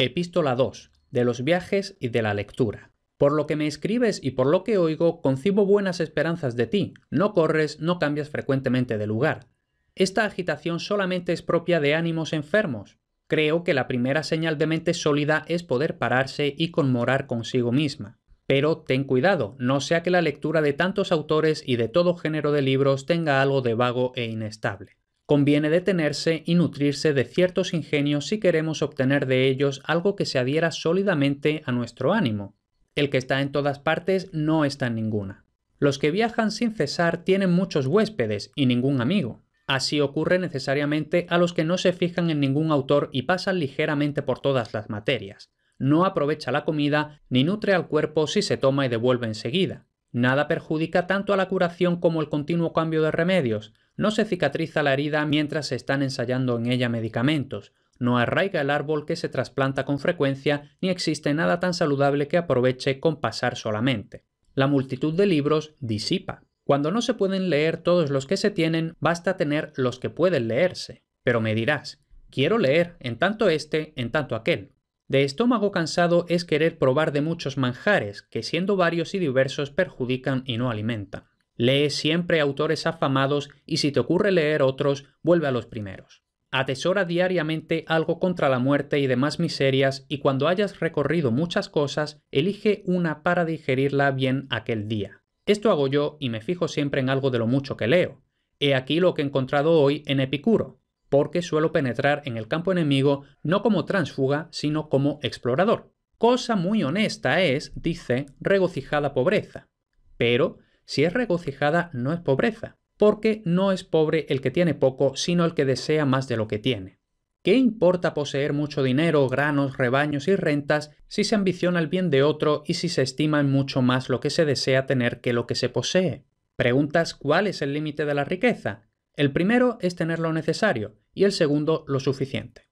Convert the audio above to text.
Epístola 2. De los viajes y de la lectura. Por lo que me escribes y por lo que oigo, concibo buenas esperanzas de ti. No corres, no cambias frecuentemente de lugar. Esta agitación solamente es propia de ánimos enfermos. Creo que la primera señal de mente sólida es poder pararse y conmorar consigo misma. Pero ten cuidado, no sea que la lectura de tantos autores y de todo género de libros tenga algo de vago e inestable. Conviene detenerse y nutrirse de ciertos ingenios si queremos obtener de ellos algo que se adhiera sólidamente a nuestro ánimo. El que está en todas partes no está en ninguna. Los que viajan sin cesar tienen muchos huéspedes y ningún amigo. Así ocurre necesariamente a los que no se fijan en ningún autor y pasan ligeramente por todas las materias. No aprovecha la comida ni nutre al cuerpo si se toma y devuelve enseguida. Nada perjudica tanto a la curación como el continuo cambio de remedios, no se cicatriza la herida mientras se están ensayando en ella medicamentos, no arraiga el árbol que se trasplanta con frecuencia, ni existe nada tan saludable que aproveche con pasar solamente. La multitud de libros disipa. Cuando no se pueden leer todos los que se tienen, basta tener los que pueden leerse. Pero me dirás, quiero leer, en tanto este, en tanto aquel. De estómago cansado es querer probar de muchos manjares, que siendo varios y diversos perjudican y no alimentan. Lee siempre autores afamados y si te ocurre leer otros, vuelve a los primeros. Atesora diariamente algo contra la muerte y demás miserias y cuando hayas recorrido muchas cosas, elige una para digerirla bien aquel día. Esto hago yo y me fijo siempre en algo de lo mucho que leo. He aquí lo que he encontrado hoy en Epicuro, porque suelo penetrar en el campo enemigo no como transfuga, sino como explorador. Cosa muy honesta es, dice, regocijada pobreza. Pero si es regocijada, no es pobreza, porque no es pobre el que tiene poco, sino el que desea más de lo que tiene. ¿Qué importa poseer mucho dinero, granos, rebaños y rentas si se ambiciona el bien de otro y si se estima mucho más lo que se desea tener que lo que se posee? Preguntas cuál es el límite de la riqueza. El primero es tener lo necesario y el segundo lo suficiente.